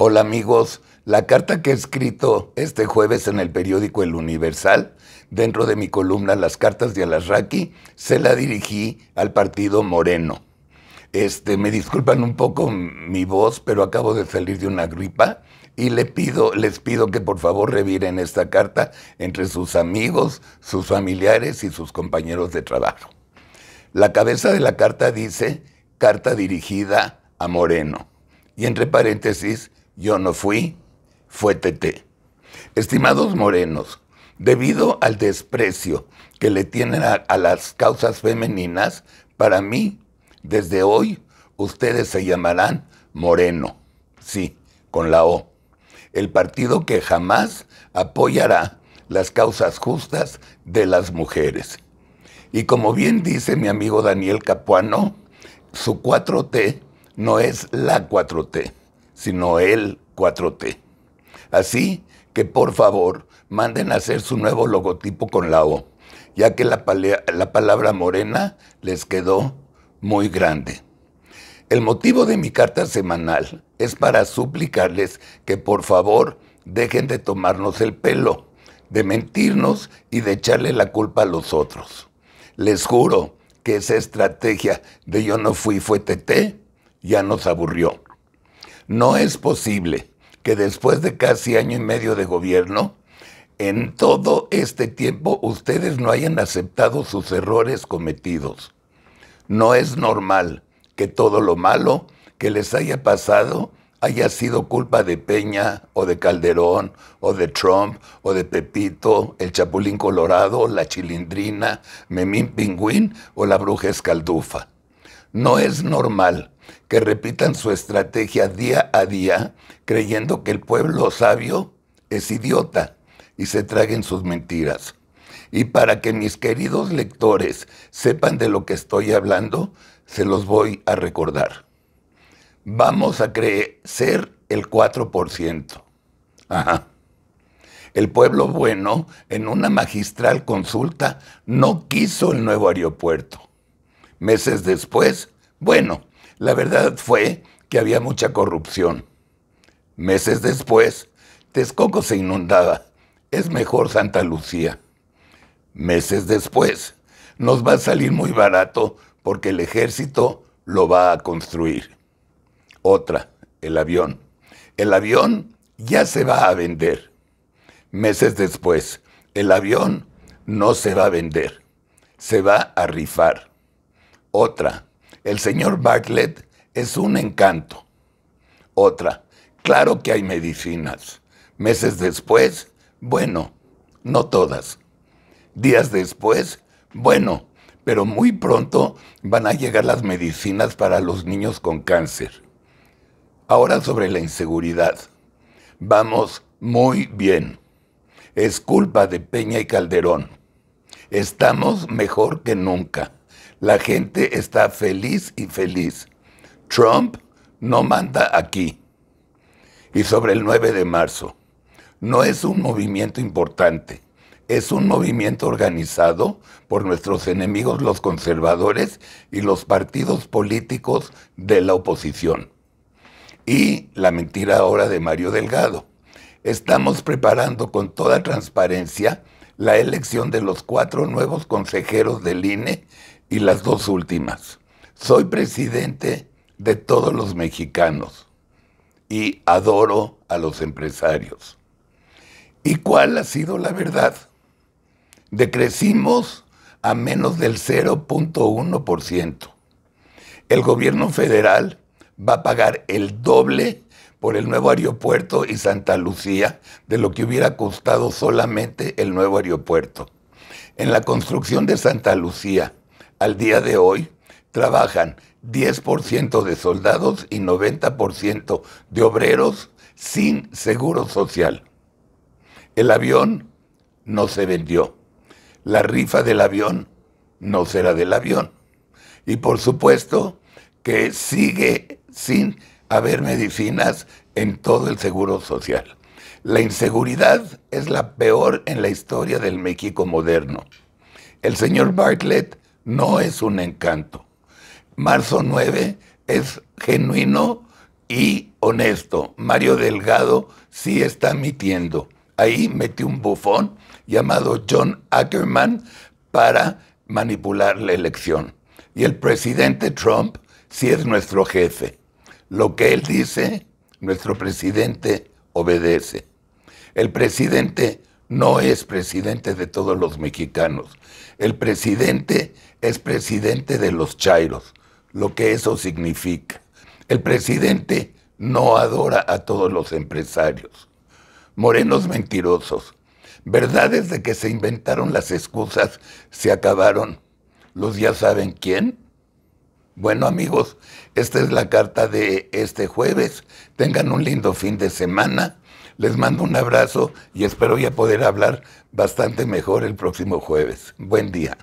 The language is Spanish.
Hola amigos, la carta que he escrito este jueves en el periódico El Universal, dentro de mi columna Las cartas de Alasraqui, se la dirigí al partido Moreno. Este, me disculpan un poco mi voz, pero acabo de salir de una gripa y le pido, les pido que por favor reviren esta carta entre sus amigos, sus familiares y sus compañeros de trabajo. La cabeza de la carta dice, carta dirigida a Moreno. Y entre paréntesis, yo no fui, fue TT. Estimados morenos, debido al desprecio que le tienen a, a las causas femeninas, para mí, desde hoy, ustedes se llamarán Moreno. Sí, con la O. El partido que jamás apoyará las causas justas de las mujeres. Y como bien dice mi amigo Daniel Capuano, su 4T no es la 4T sino el 4T. Así que por favor manden a hacer su nuevo logotipo con la O, ya que la, palabra morena les quedó muy grande. El motivo de mi carta semanal es para suplicarles que por favor dejen de tomarnos el pelo, de mentirnos y de echarle la culpa a los otros. Les juro que esa estrategia de yo no fui fue TT ya nos aburrió. No es posible que después de casi año y medio de gobierno, en todo este tiempo ustedes no hayan aceptado sus errores cometidos. No es normal que todo lo malo que les haya pasado haya sido culpa de Peña o de Calderón o de Trump o de Pepito, el Chapulín Colorado, la Chilindrina, Memín Pingüín o la Bruja Escaldufa. No es normal que repitan su estrategia día a día, creyendo que el pueblo sabio es idiota y se traguen sus mentiras. Y para que mis queridos lectores sepan de lo que estoy hablando, se los voy a recordar. Vamos a crecer el 4%. Ajá. El pueblo bueno, en una magistral consulta, no quiso el nuevo aeropuerto. Meses después, bueno, la verdad fue que había mucha corrupción. Meses después, Texcoco se inundaba. Es mejor Santa Lucía. Meses después, nos va a salir muy barato porque el ejército lo va a construir. Otra, el avión. El avión ya se va a vender. Meses después, el avión no se va a vender, se va a rifar. Otra, el señor Bartlett es un encanto. Otra, claro que hay medicinas. Meses después, bueno, no todas. Días después, bueno, pero muy pronto van a llegar las medicinas para los niños con cáncer. Ahora sobre la inseguridad. Vamos muy bien. Es culpa de Peña y Calderón. Estamos mejor que nunca la gente está feliz y feliz. Trump no manda aquí. Y sobre el 9 de marzo, no es un movimiento importante, es un movimiento organizado por nuestros enemigos los conservadores y los partidos políticos de la oposición. Y la mentira ahora de Mario Delgado. Estamos preparando con toda transparencia la elección de los cuatro nuevos consejeros del INE y las dos últimas. Soy presidente de todos los mexicanos y adoro a los empresarios. ¿Y cuál ha sido la verdad? Decrecimos a menos del 0.1%. El gobierno federal va a pagar el doble por el nuevo aeropuerto y Santa Lucía de lo que hubiera costado solamente el nuevo aeropuerto. En la construcción de Santa Lucía, al día de hoy, trabajan 10% de soldados y 90% de obreros sin seguro social. El avión no se vendió. La rifa del avión no será del avión. Y por supuesto que sigue sin haber medicinas en todo el seguro social. La inseguridad es la peor en la historia del México moderno. El señor Bartlett no es un encanto. Marzo 9 es genuino y honesto. Mario Delgado sí está mintiendo. Ahí metió un bufón llamado John Ackerman para manipular la elección. Y el presidente Trump sí es nuestro jefe. Lo que él dice, nuestro presidente obedece. El presidente no es presidente de todos los mexicanos. El presidente es presidente de los chairos, lo que eso significa. El presidente no adora a todos los empresarios. Morenos mentirosos. Verdades de que se inventaron las excusas se acabaron. Los ya saben quién. Bueno amigos, esta es la carta de este jueves. Tengan un lindo fin de semana. Les mando un abrazo y espero ya poder hablar bastante mejor el próximo jueves. Buen día.